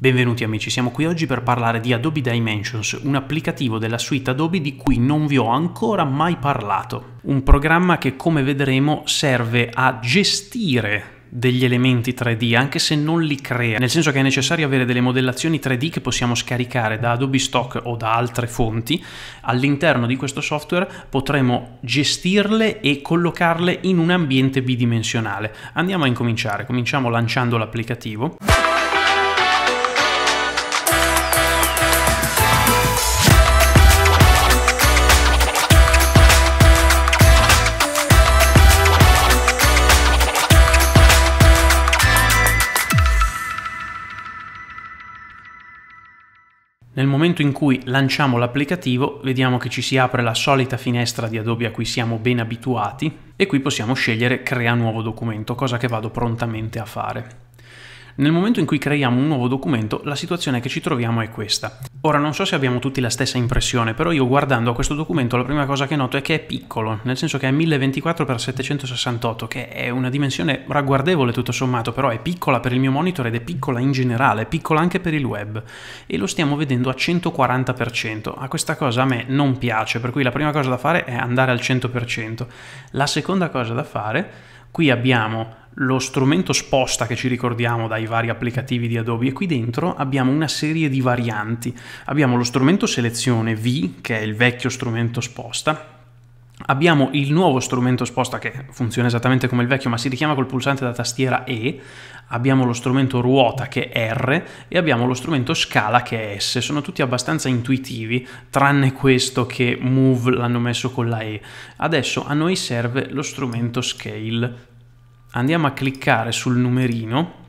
Benvenuti amici, siamo qui oggi per parlare di Adobe Dimensions, un applicativo della suite Adobe di cui non vi ho ancora mai parlato. Un programma che come vedremo serve a gestire degli elementi 3D, anche se non li crea, nel senso che è necessario avere delle modellazioni 3D che possiamo scaricare da Adobe Stock o da altre fonti. All'interno di questo software potremo gestirle e collocarle in un ambiente bidimensionale. Andiamo a incominciare, cominciamo lanciando l'applicativo. Nel momento in cui lanciamo l'applicativo vediamo che ci si apre la solita finestra di Adobe a cui siamo ben abituati e qui possiamo scegliere crea nuovo documento, cosa che vado prontamente a fare. Nel momento in cui creiamo un nuovo documento, la situazione che ci troviamo è questa. Ora non so se abbiamo tutti la stessa impressione, però io guardando a questo documento la prima cosa che noto è che è piccolo, nel senso che è 1024x768, che è una dimensione ragguardevole tutto sommato, però è piccola per il mio monitor ed è piccola in generale, è piccola anche per il web. E lo stiamo vedendo a 140%. A questa cosa a me non piace, per cui la prima cosa da fare è andare al 100%. La seconda cosa da fare, qui abbiamo lo strumento sposta che ci ricordiamo dai vari applicativi di Adobe e qui dentro abbiamo una serie di varianti. Abbiamo lo strumento selezione V, che è il vecchio strumento sposta, Abbiamo il nuovo strumento sposta che funziona esattamente come il vecchio ma si richiama col pulsante da tastiera E, abbiamo lo strumento ruota che è R e abbiamo lo strumento scala che è S, sono tutti abbastanza intuitivi tranne questo che move l'hanno messo con la E. Adesso a noi serve lo strumento scale andiamo a cliccare sul numerino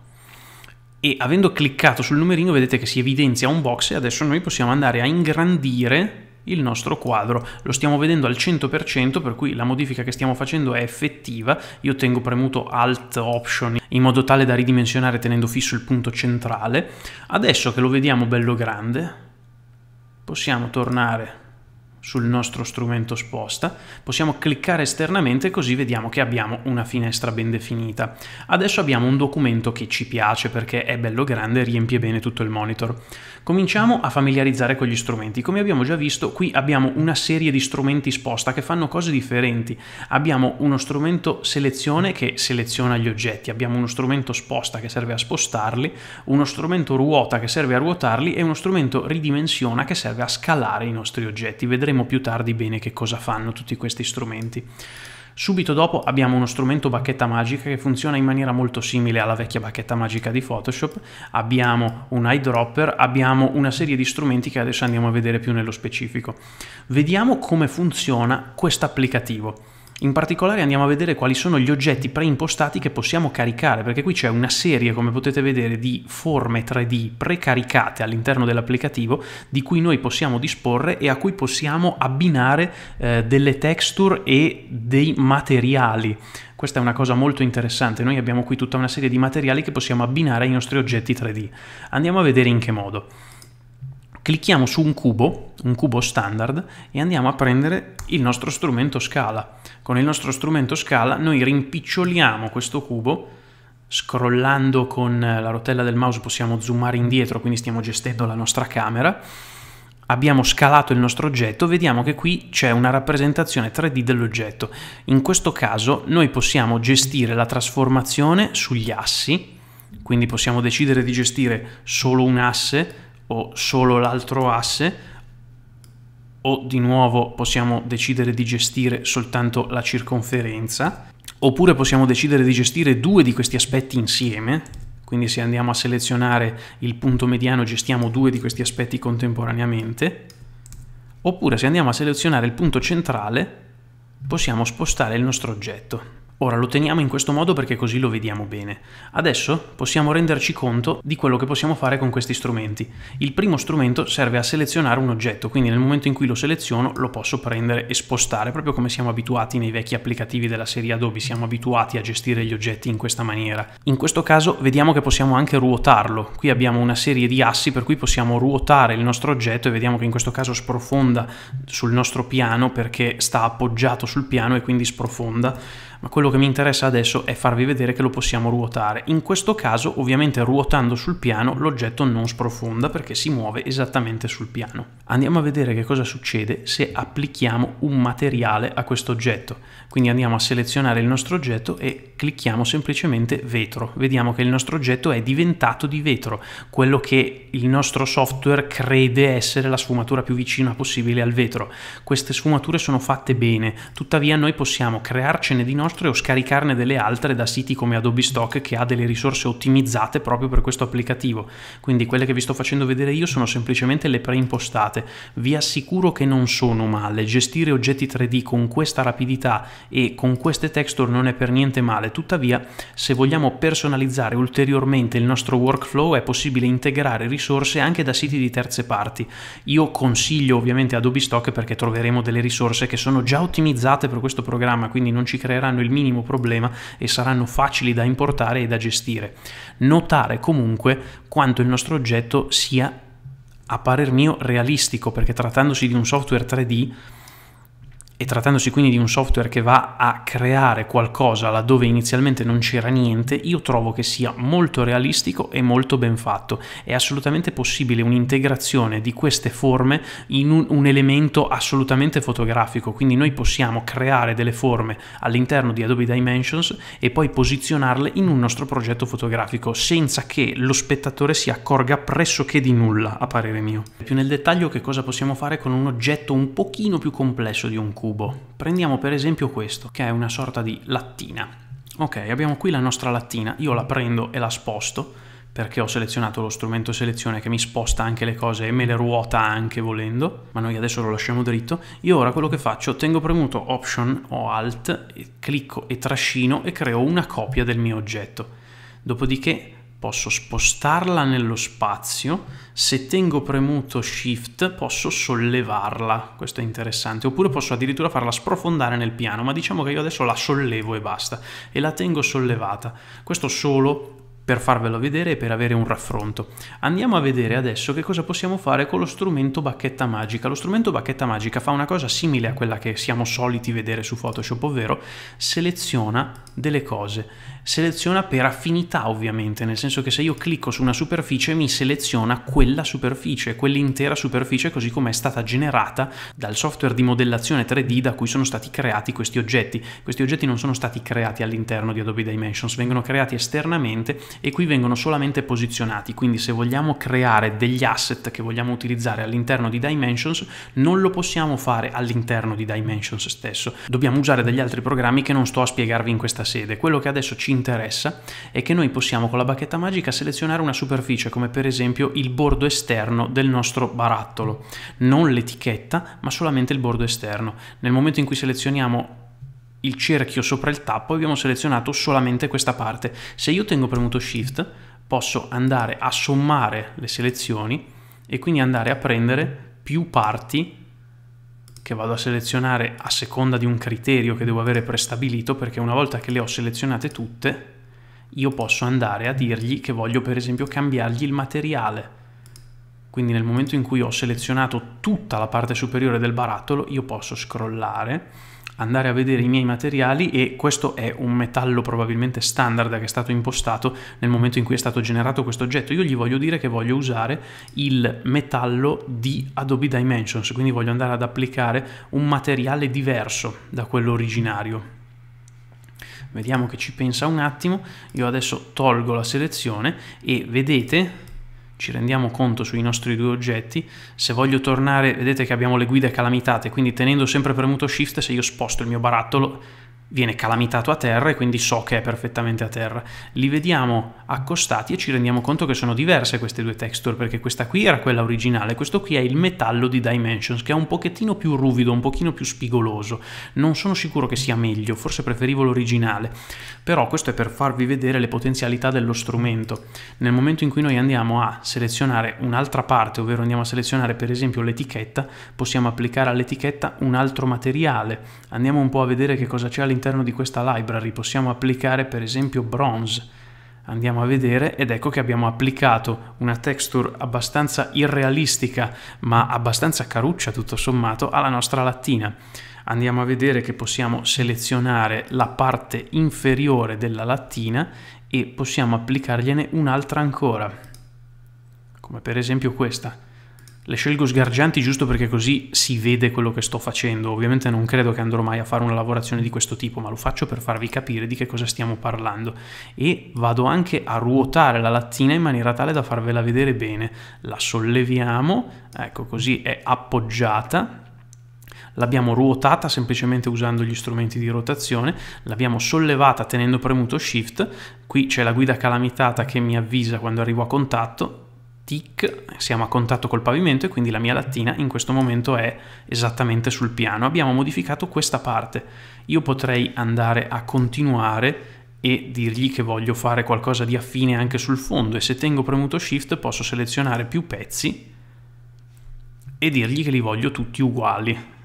e avendo cliccato sul numerino vedete che si evidenzia un box e adesso noi possiamo andare a ingrandire il nostro quadro. Lo stiamo vedendo al 100% per cui la modifica che stiamo facendo è effettiva. Io tengo premuto Alt Option in modo tale da ridimensionare tenendo fisso il punto centrale. Adesso che lo vediamo bello grande possiamo tornare sul nostro strumento sposta, possiamo cliccare esternamente così vediamo che abbiamo una finestra ben definita. Adesso abbiamo un documento che ci piace perché è bello grande e riempie bene tutto il monitor. Cominciamo a familiarizzare con gli strumenti. Come abbiamo già visto, qui abbiamo una serie di strumenti sposta che fanno cose differenti. Abbiamo uno strumento selezione che seleziona gli oggetti, abbiamo uno strumento sposta che serve a spostarli, uno strumento ruota che serve a ruotarli e uno strumento ridimensiona che serve a scalare i nostri oggetti. Vedremo più tardi bene che cosa fanno tutti questi strumenti. Subito dopo abbiamo uno strumento bacchetta magica che funziona in maniera molto simile alla vecchia bacchetta magica di Photoshop, abbiamo un eyedropper, abbiamo una serie di strumenti che adesso andiamo a vedere più nello specifico. Vediamo come funziona questo applicativo. In particolare andiamo a vedere quali sono gli oggetti preimpostati che possiamo caricare, perché qui c'è una serie, come potete vedere, di forme 3D precaricate all'interno dell'applicativo di cui noi possiamo disporre e a cui possiamo abbinare eh, delle texture e dei materiali. Questa è una cosa molto interessante, noi abbiamo qui tutta una serie di materiali che possiamo abbinare ai nostri oggetti 3D. Andiamo a vedere in che modo clicchiamo su un cubo, un cubo standard, e andiamo a prendere il nostro strumento scala. Con il nostro strumento scala noi rimpiccioliamo questo cubo, scrollando con la rotella del mouse possiamo zoomare indietro, quindi stiamo gestendo la nostra camera, abbiamo scalato il nostro oggetto, vediamo che qui c'è una rappresentazione 3D dell'oggetto. In questo caso noi possiamo gestire la trasformazione sugli assi, quindi possiamo decidere di gestire solo un asse, o solo l'altro asse o di nuovo possiamo decidere di gestire soltanto la circonferenza oppure possiamo decidere di gestire due di questi aspetti insieme quindi se andiamo a selezionare il punto mediano gestiamo due di questi aspetti contemporaneamente oppure se andiamo a selezionare il punto centrale possiamo spostare il nostro oggetto Ora lo teniamo in questo modo perché così lo vediamo bene. Adesso possiamo renderci conto di quello che possiamo fare con questi strumenti. Il primo strumento serve a selezionare un oggetto, quindi nel momento in cui lo seleziono lo posso prendere e spostare, proprio come siamo abituati nei vecchi applicativi della serie Adobe, siamo abituati a gestire gli oggetti in questa maniera. In questo caso vediamo che possiamo anche ruotarlo. Qui abbiamo una serie di assi per cui possiamo ruotare il nostro oggetto e vediamo che in questo caso sprofonda sul nostro piano perché sta appoggiato sul piano e quindi sprofonda ma quello che mi interessa adesso è farvi vedere che lo possiamo ruotare. In questo caso ovviamente ruotando sul piano l'oggetto non sprofonda perché si muove esattamente sul piano. Andiamo a vedere che cosa succede se applichiamo un materiale a questo oggetto. Quindi andiamo a selezionare il nostro oggetto e clicchiamo semplicemente vetro. Vediamo che il nostro oggetto è diventato di vetro, quello che il nostro software crede essere la sfumatura più vicina possibile al vetro. Queste sfumature sono fatte bene, tuttavia noi possiamo crearcene di nostro nostre o scaricarne delle altre da siti come Adobe Stock che ha delle risorse ottimizzate proprio per questo applicativo. Quindi quelle che vi sto facendo vedere io sono semplicemente le preimpostate. Vi assicuro che non sono male, gestire oggetti 3D con questa rapidità e con queste texture non è per niente male, tuttavia se vogliamo personalizzare ulteriormente il nostro workflow è possibile integrare risorse anche da siti di terze parti. Io consiglio ovviamente Adobe Stock perché troveremo delle risorse che sono già ottimizzate per questo programma, quindi non ci creeranno rappresenteranno il minimo problema e saranno facili da importare e da gestire. Notare comunque quanto il nostro oggetto sia, a parer mio, realistico, perché trattandosi di un software 3D, e trattandosi quindi di un software che va a creare qualcosa laddove inizialmente non c'era niente, io trovo che sia molto realistico e molto ben fatto. È assolutamente possibile un'integrazione di queste forme in un, un elemento assolutamente fotografico, quindi noi possiamo creare delle forme all'interno di Adobe Dimensions e poi posizionarle in un nostro progetto fotografico senza che lo spettatore si accorga pressoché di nulla, a parere mio. Più nel dettaglio che cosa possiamo fare con un oggetto un pochino più complesso di un cubo cubo. Prendiamo per esempio questo, che è una sorta di lattina. Ok, abbiamo qui la nostra lattina, io la prendo e la sposto, perché ho selezionato lo strumento selezione che mi sposta anche le cose e me le ruota anche volendo, ma noi adesso lo lasciamo dritto. Io ora quello che faccio, tengo premuto Option o Alt, clicco e trascino e creo una copia del mio oggetto. Dopodiché posso spostarla nello spazio, se tengo premuto Shift posso sollevarla, questo è interessante, oppure posso addirittura farla sprofondare nel piano, ma diciamo che io adesso la sollevo e basta, e la tengo sollevata, questo solo per farvelo vedere e per avere un raffronto. Andiamo a vedere adesso che cosa possiamo fare con lo strumento bacchetta magica. Lo strumento bacchetta magica fa una cosa simile a quella che siamo soliti vedere su Photoshop, ovvero seleziona delle cose seleziona per affinità ovviamente, nel senso che se io clicco su una superficie mi seleziona quella superficie, quell'intera superficie così come è stata generata dal software di modellazione 3D da cui sono stati creati questi oggetti. Questi oggetti non sono stati creati all'interno di Adobe Dimensions, vengono creati esternamente e qui vengono solamente posizionati, quindi se vogliamo creare degli asset che vogliamo utilizzare all'interno di Dimensions non lo possiamo fare all'interno di Dimensions stesso, dobbiamo usare degli altri programmi che non sto a spiegarvi in questa sede. Quello che adesso ci ci interessa è che noi possiamo con la bacchetta magica selezionare una superficie come per esempio il bordo esterno del nostro barattolo, non l'etichetta ma solamente il bordo esterno. Nel momento in cui selezioniamo il cerchio sopra il tappo abbiamo selezionato solamente questa parte. Se io tengo premuto Shift posso andare a sommare le selezioni e quindi andare a prendere più parti che vado a selezionare a seconda di un criterio che devo avere prestabilito perché una volta che le ho selezionate tutte io posso andare a dirgli che voglio per esempio cambiargli il materiale. Quindi nel momento in cui ho selezionato tutta la parte superiore del barattolo io posso scrollare andare a vedere i miei materiali e questo è un metallo probabilmente standard che è stato impostato nel momento in cui è stato generato questo oggetto. Io gli voglio dire che voglio usare il metallo di Adobe Dimensions, quindi voglio andare ad applicare un materiale diverso da quello originario. Vediamo che ci pensa un attimo, io adesso tolgo la selezione e vedete ci rendiamo conto sui nostri due oggetti, se voglio tornare, vedete che abbiamo le guide calamitate, quindi tenendo sempre premuto Shift, se io sposto il mio barattolo viene calamitato a terra e quindi so che è perfettamente a terra. Li vediamo accostati e ci rendiamo conto che sono diverse queste due texture, perché questa qui era quella originale, questo qui è il metallo di Dimensions, che è un pochettino più ruvido, un pochino più spigoloso. Non sono sicuro che sia meglio, forse preferivo l'originale, però questo è per farvi vedere le potenzialità dello strumento. Nel momento in cui noi andiamo a selezionare un'altra parte, ovvero andiamo a selezionare per esempio l'etichetta, possiamo applicare all'etichetta un altro materiale. Andiamo un po' a vedere che cosa c'è all'interno all'interno di questa library possiamo applicare per esempio bronze. Andiamo a vedere ed ecco che abbiamo applicato una texture abbastanza irrealistica ma abbastanza caruccia tutto sommato alla nostra lattina. Andiamo a vedere che possiamo selezionare la parte inferiore della lattina e possiamo applicargliene un'altra ancora, come per esempio questa le scelgo sgargianti giusto perché così si vede quello che sto facendo. Ovviamente non credo che andrò mai a fare una lavorazione di questo tipo, ma lo faccio per farvi capire di che cosa stiamo parlando. E vado anche a ruotare la lattina in maniera tale da farvela vedere bene. La solleviamo, ecco così è appoggiata, l'abbiamo ruotata semplicemente usando gli strumenti di rotazione, l'abbiamo sollevata tenendo premuto Shift, qui c'è la guida calamitata che mi avvisa quando arrivo a contatto, tic, siamo a contatto col pavimento e quindi la mia lattina in questo momento è esattamente sul piano. Abbiamo modificato questa parte. Io potrei andare a continuare e dirgli che voglio fare qualcosa di affine anche sul fondo e se tengo premuto shift posso selezionare più pezzi e dirgli che li voglio tutti uguali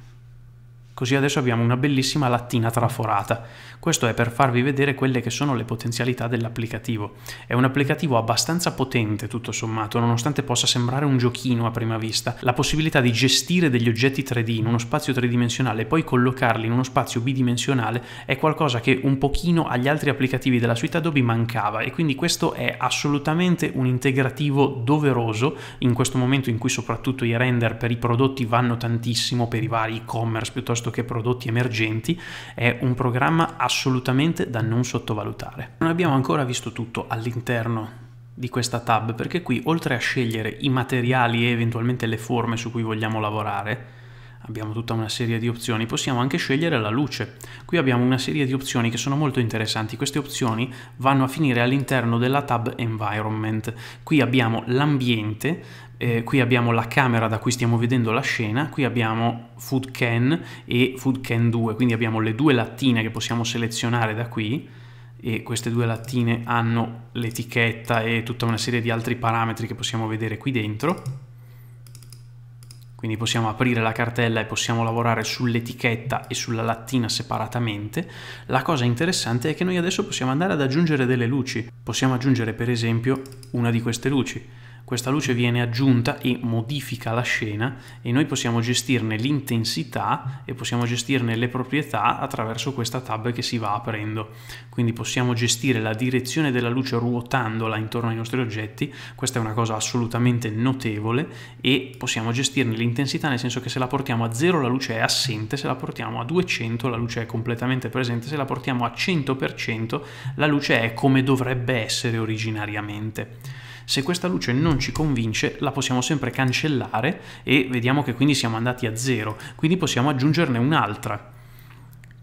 Così adesso abbiamo una bellissima lattina traforata. Questo è per farvi vedere quelle che sono le potenzialità dell'applicativo. È un applicativo abbastanza potente tutto sommato, nonostante possa sembrare un giochino a prima vista. La possibilità di gestire degli oggetti 3D in uno spazio tridimensionale e poi collocarli in uno spazio bidimensionale è qualcosa che un pochino agli altri applicativi della suite Adobe mancava e quindi questo è assolutamente un integrativo doveroso in questo momento in cui soprattutto i render per i prodotti vanno tantissimo per i vari e-commerce piuttosto piuttosto che prodotti emergenti è un programma assolutamente da non sottovalutare. Non abbiamo ancora visto tutto all'interno di questa tab perché qui oltre a scegliere i materiali e eventualmente le forme su cui vogliamo lavorare abbiamo tutta una serie di opzioni, possiamo anche scegliere la luce. Qui abbiamo una serie di opzioni che sono molto interessanti, queste opzioni vanno a finire all'interno della tab Environment. Qui abbiamo l'ambiente, eh, qui abbiamo la camera da cui stiamo vedendo la scena, qui abbiamo Food Can e Food Can 2, quindi abbiamo le due lattine che possiamo selezionare da qui e queste due lattine hanno l'etichetta e tutta una serie di altri parametri che possiamo vedere qui dentro quindi possiamo aprire la cartella e possiamo lavorare sull'etichetta e sulla lattina separatamente. La cosa interessante è che noi adesso possiamo andare ad aggiungere delle luci. Possiamo aggiungere per esempio una di queste luci questa luce viene aggiunta e modifica la scena e noi possiamo gestirne l'intensità e possiamo gestirne le proprietà attraverso questa tab che si va aprendo. Quindi possiamo gestire la direzione della luce ruotandola intorno ai nostri oggetti, questa è una cosa assolutamente notevole e possiamo gestirne l'intensità nel senso che se la portiamo a 0 la luce è assente, se la portiamo a 200 la luce è completamente presente, se la portiamo a 100% la luce è come dovrebbe essere originariamente. Se questa luce non ci convince la possiamo sempre cancellare e vediamo che quindi siamo andati a zero. quindi possiamo aggiungerne un'altra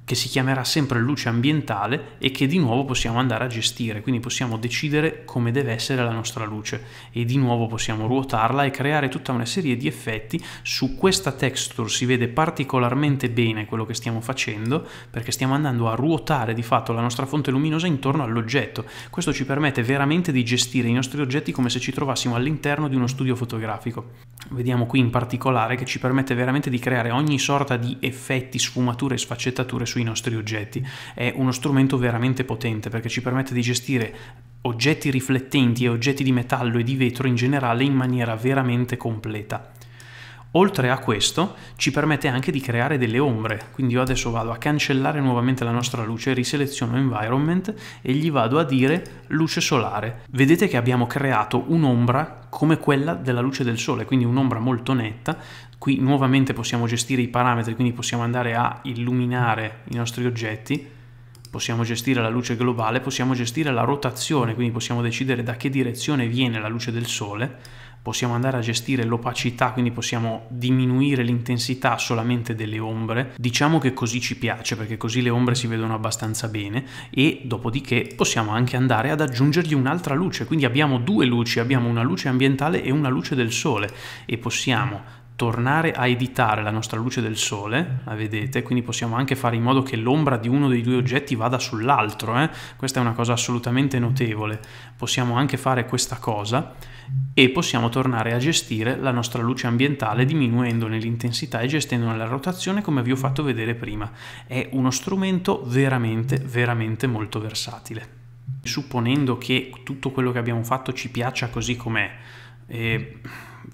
che si chiamerà sempre luce ambientale e che di nuovo possiamo andare a gestire, quindi possiamo decidere come deve essere la nostra luce e di nuovo possiamo ruotarla e creare tutta una serie di effetti. Su questa texture si vede particolarmente bene quello che stiamo facendo perché stiamo andando a ruotare di fatto la nostra fonte luminosa intorno all'oggetto. Questo ci permette veramente di gestire i nostri oggetti come se ci trovassimo all'interno di uno studio fotografico. Vediamo qui in particolare che ci permette veramente di creare ogni sorta di effetti, sfumature e sfaccettature sui sui nostri oggetti. È uno strumento veramente potente perché ci permette di gestire oggetti riflettenti e oggetti di metallo e di vetro in generale in maniera veramente completa. Oltre a questo ci permette anche di creare delle ombre, quindi io adesso vado a cancellare nuovamente la nostra luce, riseleziono environment e gli vado a dire luce solare. Vedete che abbiamo creato un'ombra come quella della luce del sole, quindi un'ombra molto netta Qui nuovamente possiamo gestire i parametri, quindi possiamo andare a illuminare i nostri oggetti, possiamo gestire la luce globale, possiamo gestire la rotazione, quindi possiamo decidere da che direzione viene la luce del sole, possiamo andare a gestire l'opacità, quindi possiamo diminuire l'intensità solamente delle ombre. Diciamo che così ci piace perché così le ombre si vedono abbastanza bene e dopodiché possiamo anche andare ad aggiungergli un'altra luce, quindi abbiamo due luci, abbiamo una luce ambientale e una luce del sole e possiamo tornare a editare la nostra luce del sole, la vedete, quindi possiamo anche fare in modo che l'ombra di uno dei due oggetti vada sull'altro, eh? questa è una cosa assolutamente notevole, possiamo anche fare questa cosa e possiamo tornare a gestire la nostra luce ambientale diminuendone l'intensità e gestendone la rotazione come vi ho fatto vedere prima. È uno strumento veramente, veramente molto versatile. Supponendo che tutto quello che abbiamo fatto ci piaccia così com'è, eh,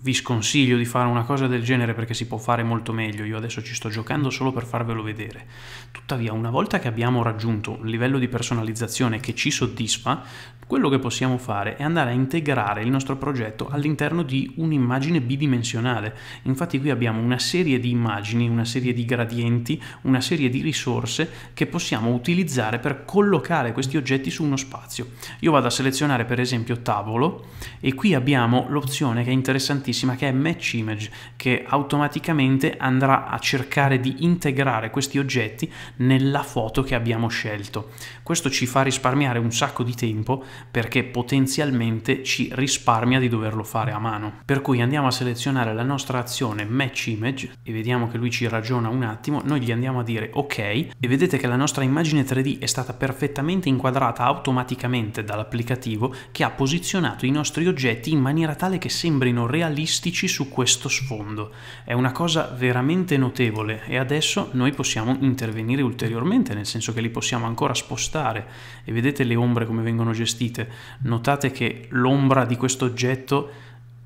vi sconsiglio di fare una cosa del genere perché si può fare molto meglio, io adesso ci sto giocando solo per farvelo vedere. Tuttavia, una volta che abbiamo raggiunto un livello di personalizzazione che ci soddisfa, quello che possiamo fare è andare a integrare il nostro progetto all'interno di un'immagine bidimensionale. Infatti qui abbiamo una serie di immagini, una serie di gradienti, una serie di risorse che possiamo utilizzare per collocare questi oggetti su uno spazio. Io vado a selezionare per esempio tavolo e qui abbiamo l'opzione che è interessantissima importantissima che è match image che automaticamente andrà a cercare di integrare questi oggetti nella foto che abbiamo scelto. Questo ci fa risparmiare un sacco di tempo perché potenzialmente ci risparmia di doverlo fare a mano. Per cui andiamo a selezionare la nostra azione match image e vediamo che lui ci ragiona un attimo, noi gli andiamo a dire ok e vedete che la nostra immagine 3D è stata perfettamente inquadrata automaticamente dall'applicativo che ha posizionato i nostri oggetti in maniera tale che sembrino realmente realistici su questo sfondo. È una cosa veramente notevole e adesso noi possiamo intervenire ulteriormente, nel senso che li possiamo ancora spostare e vedete le ombre come vengono gestite. Notate che l'ombra di questo oggetto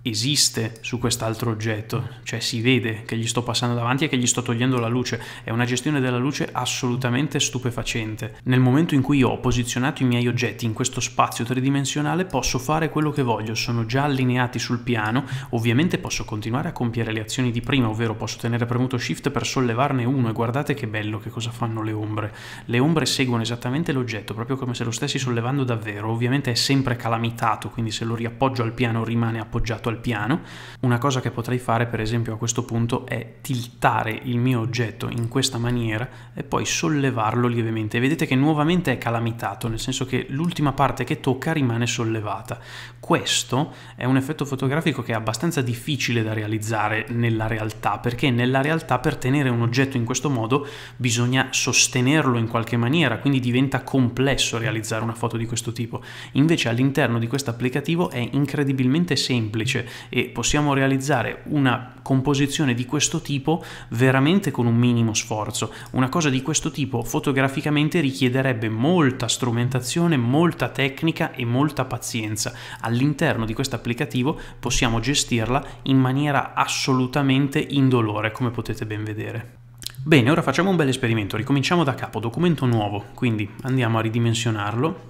esiste su quest'altro oggetto, cioè si vede che gli sto passando davanti e che gli sto togliendo la luce, è una gestione della luce assolutamente stupefacente. Nel momento in cui ho posizionato i miei oggetti in questo spazio tridimensionale posso fare quello che voglio, sono già allineati sul piano, ovviamente posso continuare a compiere le azioni di prima, ovvero posso tenere premuto shift per sollevarne uno e guardate che bello che cosa fanno le ombre. Le ombre seguono esattamente l'oggetto, proprio come se lo stessi sollevando davvero, ovviamente è sempre calamitato, quindi se lo riappoggio al piano rimane appoggiato al piano. Una cosa che potrei fare per esempio a questo punto è tiltare il mio oggetto in questa maniera e poi sollevarlo lievemente. Vedete che nuovamente è calamitato, nel senso che l'ultima parte che tocca rimane sollevata. Questo è un effetto fotografico che è abbastanza difficile da realizzare nella realtà, perché nella realtà per tenere un oggetto in questo modo bisogna sostenerlo in qualche maniera, quindi diventa complesso realizzare una foto di questo tipo. Invece all'interno di questo applicativo è incredibilmente semplice e possiamo realizzare una composizione di questo tipo veramente con un minimo sforzo. Una cosa di questo tipo fotograficamente richiederebbe molta strumentazione, molta tecnica e molta pazienza. All'interno di questo applicativo possiamo gestirla in maniera assolutamente indolore, come potete ben vedere. Bene, ora facciamo un bel esperimento, ricominciamo da capo, documento nuovo, quindi andiamo a ridimensionarlo,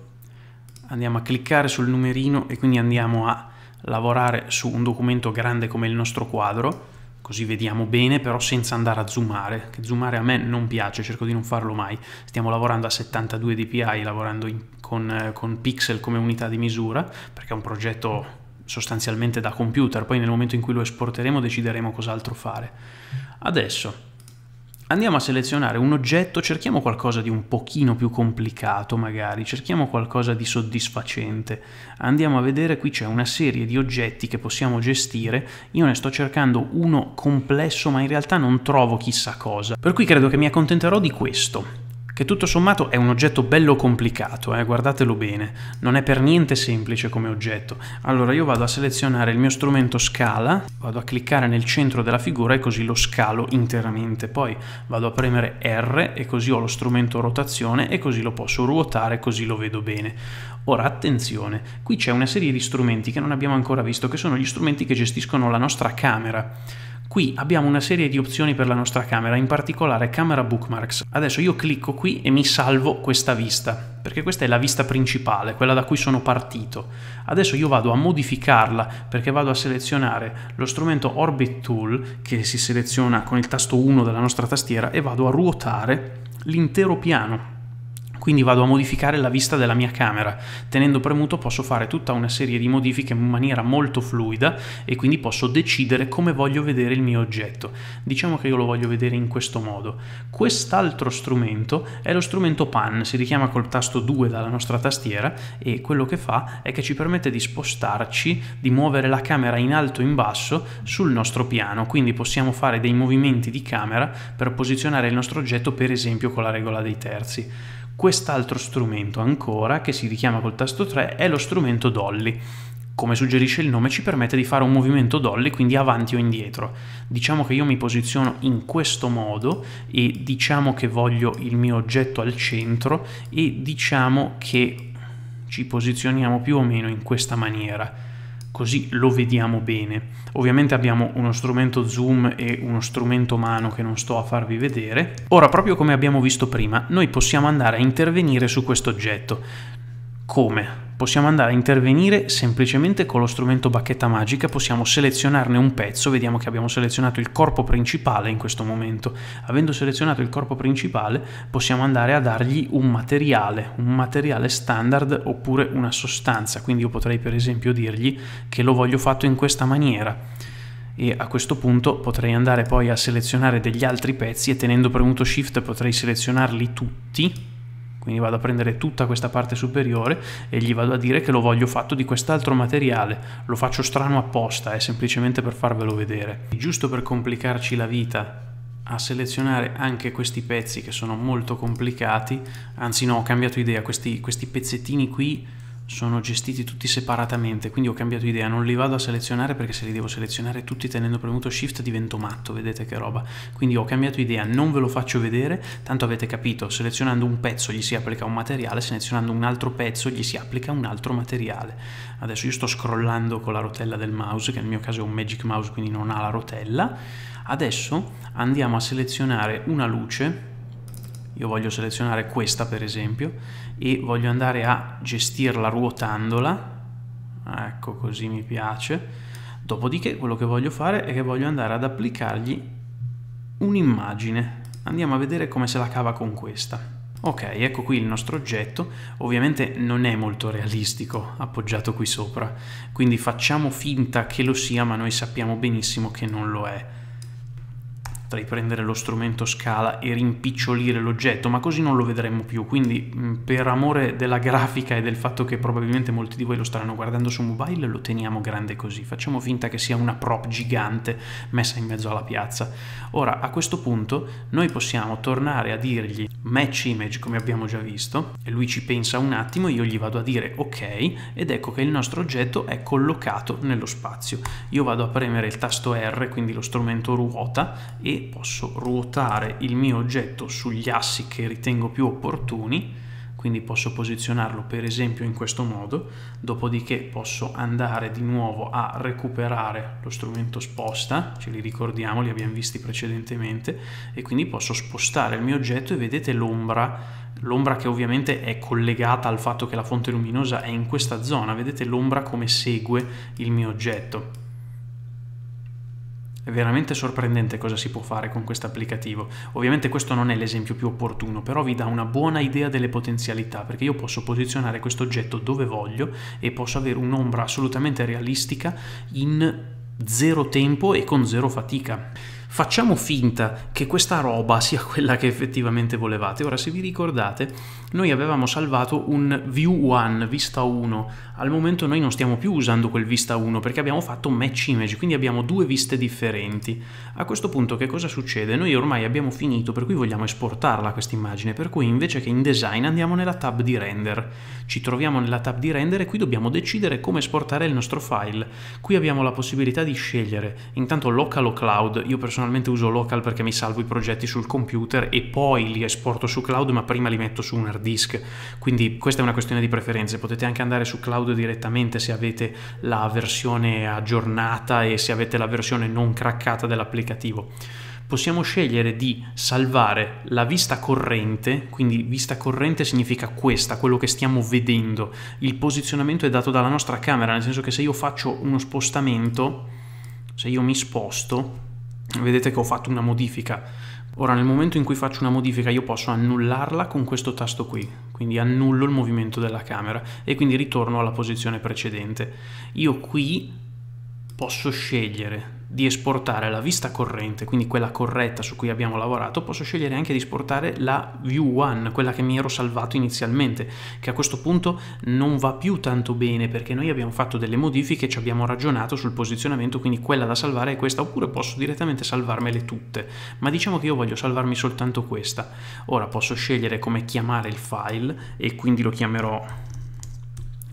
andiamo a cliccare sul numerino e quindi andiamo a lavorare su un documento grande come il nostro quadro, così vediamo bene, però senza andare a zoomare, che zoomare a me non piace, cerco di non farlo mai. Stiamo lavorando a 72 dpi, lavorando in, con, eh, con pixel come unità di misura, perché è un progetto sostanzialmente da computer, poi nel momento in cui lo esporteremo decideremo cos'altro fare. Adesso andiamo a selezionare un oggetto, cerchiamo qualcosa di un pochino più complicato magari, cerchiamo qualcosa di soddisfacente, andiamo a vedere qui c'è una serie di oggetti che possiamo gestire, io ne sto cercando uno complesso ma in realtà non trovo chissà cosa, per cui credo che mi accontenterò di questo che tutto sommato è un oggetto bello complicato, eh, guardatelo bene, non è per niente semplice come oggetto. Allora io vado a selezionare il mio strumento scala, vado a cliccare nel centro della figura e così lo scalo interamente, poi vado a premere R e così ho lo strumento rotazione e così lo posso ruotare così lo vedo bene. Ora attenzione, qui c'è una serie di strumenti che non abbiamo ancora visto, che sono gli strumenti che gestiscono la nostra camera. Qui abbiamo una serie di opzioni per la nostra camera, in particolare camera bookmarks. Adesso io clicco qui e mi salvo questa vista, perché questa è la vista principale, quella da cui sono partito. Adesso io vado a modificarla perché vado a selezionare lo strumento Orbit Tool che si seleziona con il tasto 1 della nostra tastiera e vado a ruotare l'intero piano quindi vado a modificare la vista della mia camera. Tenendo premuto posso fare tutta una serie di modifiche in maniera molto fluida e quindi posso decidere come voglio vedere il mio oggetto. Diciamo che io lo voglio vedere in questo modo. Quest'altro strumento è lo strumento pan, si richiama col tasto 2 dalla nostra tastiera e quello che fa è che ci permette di spostarci, di muovere la camera in alto e in basso sul nostro piano, quindi possiamo fare dei movimenti di camera per posizionare il nostro oggetto per esempio con la regola dei terzi. Quest'altro strumento ancora, che si richiama col tasto 3, è lo strumento Dolly. Come suggerisce il nome ci permette di fare un movimento Dolly, quindi avanti o indietro. Diciamo che io mi posiziono in questo modo e diciamo che voglio il mio oggetto al centro e diciamo che ci posizioniamo più o meno in questa maniera così lo vediamo bene. Ovviamente abbiamo uno strumento zoom e uno strumento mano che non sto a farvi vedere. Ora, proprio come abbiamo visto prima, noi possiamo andare a intervenire su questo oggetto. Come? possiamo andare a intervenire semplicemente con lo strumento bacchetta magica, possiamo selezionarne un pezzo, vediamo che abbiamo selezionato il corpo principale in questo momento, avendo selezionato il corpo principale possiamo andare a dargli un materiale, un materiale standard oppure una sostanza, quindi io potrei per esempio dirgli che lo voglio fatto in questa maniera e a questo punto potrei andare poi a selezionare degli altri pezzi e tenendo premuto shift potrei selezionarli tutti quindi vado a prendere tutta questa parte superiore e gli vado a dire che lo voglio fatto di quest'altro materiale, lo faccio strano apposta, è eh, semplicemente per farvelo vedere. Giusto per complicarci la vita a selezionare anche questi pezzi che sono molto complicati, anzi no, ho cambiato idea, questi, questi pezzettini qui sono gestiti tutti separatamente, quindi ho cambiato idea, non li vado a selezionare perché se li devo selezionare tutti tenendo premuto shift divento matto, vedete che roba. Quindi ho cambiato idea, non ve lo faccio vedere, tanto avete capito, selezionando un pezzo gli si applica un materiale, selezionando un altro pezzo gli si applica un altro materiale. Adesso io sto scrollando con la rotella del mouse, che nel mio caso è un Magic Mouse, quindi non ha la rotella. Adesso andiamo a selezionare una luce, io voglio selezionare questa per esempio, e voglio andare a gestirla ruotandola, ecco così mi piace, dopodiché quello che voglio fare è che voglio andare ad applicargli un'immagine, andiamo a vedere come se la cava con questa. Ok, ecco qui il nostro oggetto, ovviamente non è molto realistico appoggiato qui sopra, quindi facciamo finta che lo sia ma noi sappiamo benissimo che non lo è potrei prendere lo strumento scala e rimpicciolire l'oggetto, ma così non lo vedremo più, quindi mm, per amore della grafica e del fatto che probabilmente molti di voi lo staranno guardando su mobile, lo teniamo grande così, facciamo finta che sia una prop gigante messa in mezzo alla piazza. Ora, a questo punto, noi possiamo tornare a dirgli match image, come abbiamo già visto, e lui ci pensa un attimo, io gli vado a dire ok, ed ecco che il nostro oggetto è collocato nello spazio. Io vado a premere il tasto R, quindi lo strumento ruota, e posso ruotare il mio oggetto sugli assi che ritengo più opportuni, quindi posso posizionarlo per esempio in questo modo, dopodiché posso andare di nuovo a recuperare lo strumento sposta, ce li ricordiamo, li abbiamo visti precedentemente, e quindi posso spostare il mio oggetto e vedete l'ombra l'ombra che ovviamente è collegata al fatto che la fonte luminosa è in questa zona, vedete l'ombra come segue il mio oggetto. È veramente sorprendente cosa si può fare con questo applicativo. Ovviamente questo non è l'esempio più opportuno, però vi dà una buona idea delle potenzialità, perché io posso posizionare questo oggetto dove voglio e posso avere un'ombra assolutamente realistica in zero tempo e con zero fatica facciamo finta che questa roba sia quella che effettivamente volevate. Ora, se vi ricordate, noi avevamo salvato un view 1, vista 1. Al momento noi non stiamo più usando quel vista 1 perché abbiamo fatto match image, quindi abbiamo due viste differenti. A questo punto che cosa succede? Noi ormai abbiamo finito, per cui vogliamo esportarla questa immagine, per cui invece che in design andiamo nella tab di render. Ci troviamo nella tab di render e qui dobbiamo decidere come esportare il nostro file. Qui abbiamo la possibilità di scegliere intanto local o cloud, io personalmente personalmente uso local perché mi salvo i progetti sul computer e poi li esporto su cloud, ma prima li metto su un hard disk. Quindi questa è una questione di preferenze. Potete anche andare su cloud direttamente se avete la versione aggiornata e se avete la versione non craccata dell'applicativo possiamo scegliere di salvare la vista corrente, quindi vista corrente significa questa, quello che stiamo vedendo. Il posizionamento è dato dalla nostra camera, nel senso che se io faccio uno spostamento, se io mi sposto, vedete che ho fatto una modifica. Ora nel momento in cui faccio una modifica io posso annullarla con questo tasto qui, quindi annullo il movimento della camera e quindi ritorno alla posizione precedente. Io qui posso scegliere di esportare la vista corrente, quindi quella corretta su cui abbiamo lavorato, posso scegliere anche di esportare la View 1, quella che mi ero salvato inizialmente, che a questo punto non va più tanto bene perché noi abbiamo fatto delle modifiche, ci abbiamo ragionato sul posizionamento, quindi quella da salvare è questa, oppure posso direttamente salvarmele tutte, ma diciamo che io voglio salvarmi soltanto questa. Ora posso scegliere come chiamare il file e quindi lo chiamerò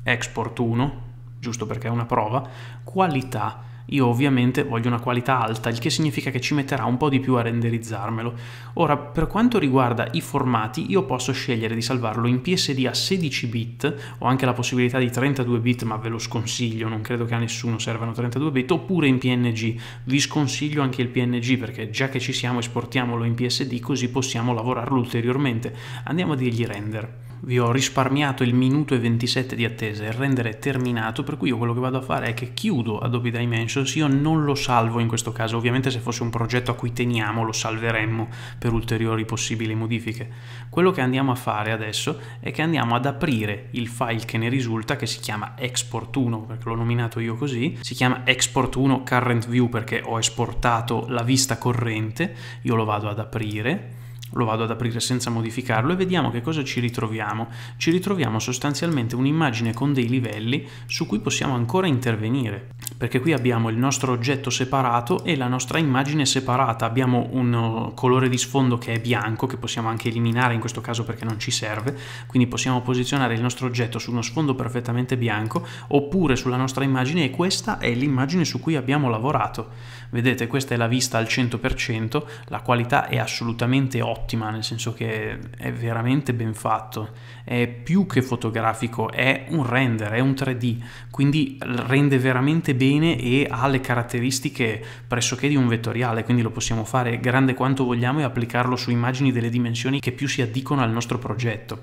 export 1, giusto perché è una prova, qualità io ovviamente voglio una qualità alta, il che significa che ci metterà un po' di più a renderizzarmelo. Ora, per quanto riguarda i formati, io posso scegliere di salvarlo in PSD a 16 bit, ho anche la possibilità di 32 bit, ma ve lo sconsiglio, non credo che a nessuno servano 32 bit, oppure in PNG. Vi sconsiglio anche il PNG perché già che ci siamo esportiamolo in PSD così possiamo lavorarlo ulteriormente. Andiamo a dirgli render vi ho risparmiato il minuto e 27 di attesa, il rendere è terminato, per cui io quello che vado a fare è che chiudo Adobe Dimensions, io non lo salvo in questo caso, ovviamente se fosse un progetto a cui teniamo lo salveremmo per ulteriori possibili modifiche. Quello che andiamo a fare adesso è che andiamo ad aprire il file che ne risulta, che si chiama export 1, perché l'ho nominato io così, si chiama export 1 current view perché ho esportato la vista corrente, io lo vado ad aprire, lo vado ad aprire senza modificarlo e vediamo che cosa ci ritroviamo. Ci ritroviamo sostanzialmente un'immagine con dei livelli su cui possiamo ancora intervenire, perché qui abbiamo il nostro oggetto separato e la nostra immagine separata. Abbiamo un uh, colore di sfondo che è bianco, che possiamo anche eliminare in questo caso perché non ci serve, quindi possiamo posizionare il nostro oggetto su uno sfondo perfettamente bianco oppure sulla nostra immagine e questa è l'immagine su cui abbiamo lavorato. Vedete, questa è la vista al 100%, la qualità è assolutamente ottima, nel senso che è veramente ben fatto, è più che fotografico, è un render, è un 3D, quindi rende veramente bene e ha le caratteristiche pressoché di un vettoriale, quindi lo possiamo fare grande quanto vogliamo e applicarlo su immagini delle dimensioni che più si addicono al nostro progetto.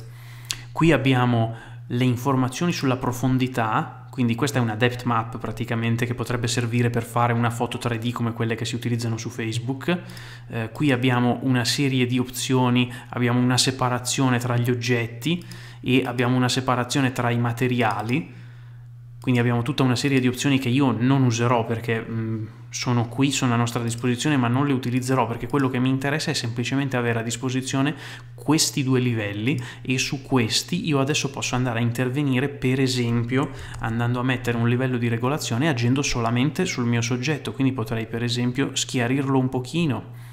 Qui abbiamo le informazioni sulla profondità quindi questa è una depth map praticamente che potrebbe servire per fare una foto 3D come quelle che si utilizzano su Facebook. Eh, qui abbiamo una serie di opzioni, abbiamo una separazione tra gli oggetti e abbiamo una separazione tra i materiali. Quindi abbiamo tutta una serie di opzioni che io non userò perché... Mh, mm, sono qui, sono a nostra disposizione, ma non le utilizzerò perché quello che mi interessa è semplicemente avere a disposizione questi due livelli e su questi io adesso posso andare a intervenire per esempio andando a mettere un livello di regolazione agendo solamente sul mio soggetto, quindi potrei per esempio schiarirlo un pochino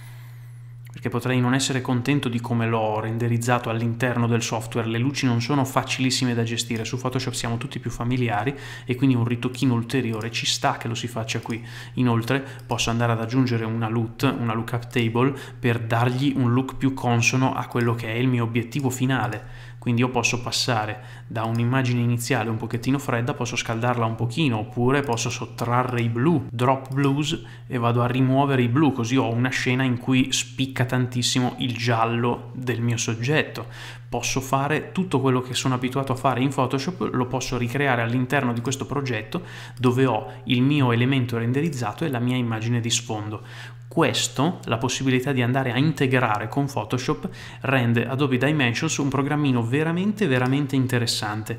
perché potrei non essere contento di come l'ho renderizzato all'interno del software, le luci non sono facilissime da gestire, su Photoshop siamo tutti più familiari e quindi un ritocchino ulteriore ci sta che lo si faccia qui. Inoltre posso andare ad aggiungere una LUT, una lookup table, per dargli un look più consono a quello che è il mio obiettivo finale. Quindi io posso passare da un'immagine iniziale un pochettino fredda, posso scaldarla un pochino, oppure posso sottrarre i blu, drop blues e vado a rimuovere i blu, così ho una scena in cui spicca tantissimo il giallo del mio soggetto. Posso fare tutto quello che sono abituato a fare in Photoshop, lo posso ricreare all'interno di questo progetto dove ho il mio elemento renderizzato e la mia immagine di sfondo. Questo, la possibilità di andare a integrare con Photoshop, rende Adobe Dimensions un programmino veramente veramente interessante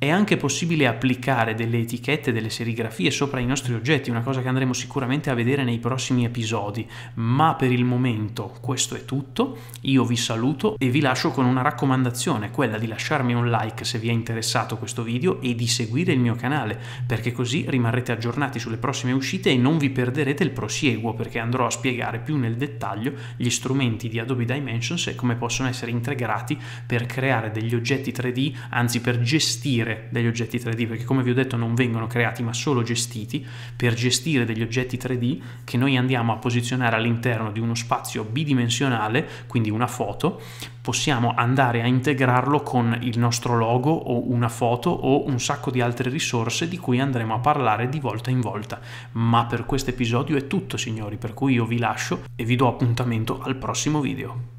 è anche possibile applicare delle etichette, delle serigrafie sopra i nostri oggetti, una cosa che andremo sicuramente a vedere nei prossimi episodi, ma per il momento questo è tutto, io vi saluto e vi lascio con una raccomandazione, quella di lasciarmi un like se vi è interessato questo video e di seguire il mio canale, perché così rimarrete aggiornati sulle prossime uscite e non vi perderete il prosieguo, perché andrò a spiegare più nel dettaglio gli strumenti di Adobe Dimensions e come possono essere integrati per creare degli oggetti 3D, anzi per gestire gestire degli oggetti 3D, perché come vi ho detto non vengono creati ma solo gestiti, per gestire degli oggetti 3D che noi andiamo a posizionare all'interno di uno spazio bidimensionale, quindi una foto, possiamo andare a integrarlo con il nostro logo o una foto o un sacco di altre risorse di cui andremo a parlare di volta in volta. Ma per questo episodio è tutto signori, per cui io vi lascio e vi do appuntamento al prossimo video.